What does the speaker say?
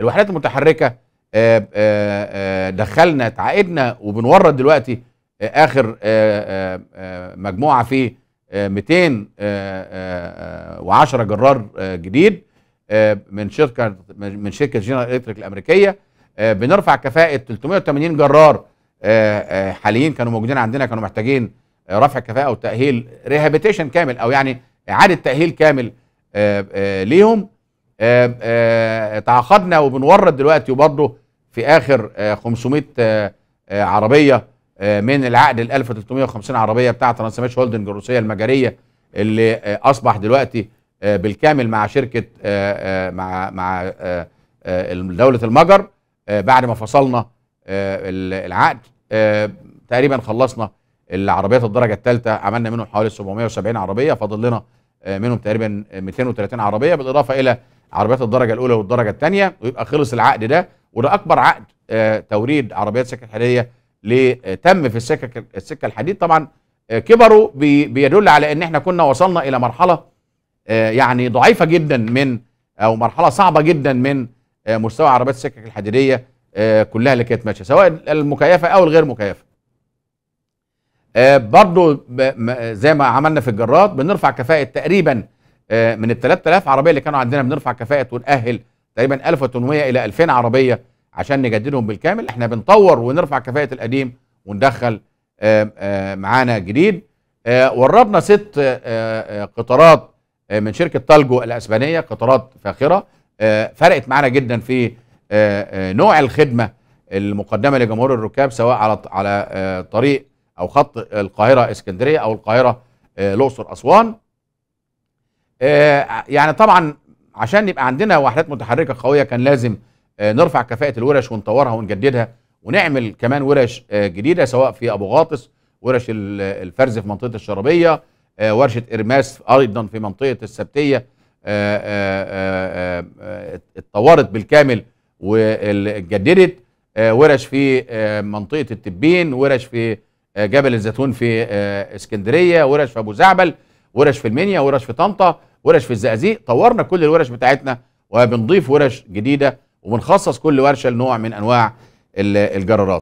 الوحدات المتحركه آه، آه، آه، دخلنا تعاقدنا وبنورد دلوقتي اخر مجموعه في 210 جرار جديد من شركه من شركه جنرال الكتريك الامريكيه بنرفع كفاءه 380 جرار حاليين كانوا موجودين عندنا كانوا محتاجين رفع كفاءه وتاهيل ريهابيتيشن كامل او يعني اعاده تاهيل كامل ليهم تعاقدنا وبنورد دلوقتي وبرضه في اخر 500 آه، آه، آه، عربيه من العقد ال 1350 عربيه بتاعه ترانسميش هولدنج الروسيه المجريه اللي اصبح دلوقتي بالكامل مع شركه مع مع دوله المجر بعد ما فصلنا العقد تقريبا خلصنا العربيات الدرجه الثالثه عملنا منهم حوالي 770 عربيه فاضل لنا منهم تقريبا 230 عربيه بالاضافه الى عربيات الدرجه الاولى والدرجه الثانيه ويبقى خلص العقد ده وده اكبر عقد آه، توريد عربيات سكه حديديه آه، تم في السكه السكه الحديد طبعا آه، كبروا بيدل على ان احنا كنا وصلنا الى مرحله يعني ضعيفه جدا من او مرحله صعبه جدا من مستوى عربيات السكك الحديديه كلها اللي كانت ماشيه سواء المكيفه او الغير مكيفه. برضو زي ما عملنا في الجراد بنرفع كفاءه تقريبا آه، من ال 3000 عربيه اللي كانوا عندنا بنرفع كفاءه ونأهل تقريبا 1800 الى 2000 عربيه عشان نجددهم بالكامل احنا بنطور ونرفع كفاءه القديم وندخل آه، آه، معانا جديد وربنا ست قطارات من شركه تالجو الاسبانيه قطارات فاخره فرقت معانا جدا في نوع الخدمه المقدمه لجمهور الركاب سواء على على طريق او خط القاهره اسكندريه او القاهره الاقصر اسوان آه، يعني طبعا عشان يبقى عندنا وحدات متحركه قويه كان لازم آه، نرفع كفاءه الورش ونطورها ونجددها ونعمل كمان ورش آه، جديده سواء في ابو غاطس ورش الفرز في منطقه الشرابيه ورشه ارماس ايضا في منطقه السبتيه اتطورت بالكامل واتجددت ورش في منطقه التبين ورش في جبل الزيتون في اسكندريه ورش في ابو زعبل ورش في المنيا ورش في طنطا ورش في الزقازيق طورنا كل الورش بتاعتنا وبنضيف ورش جديده وبنخصص كل ورشه لنوع من انواع الجرارات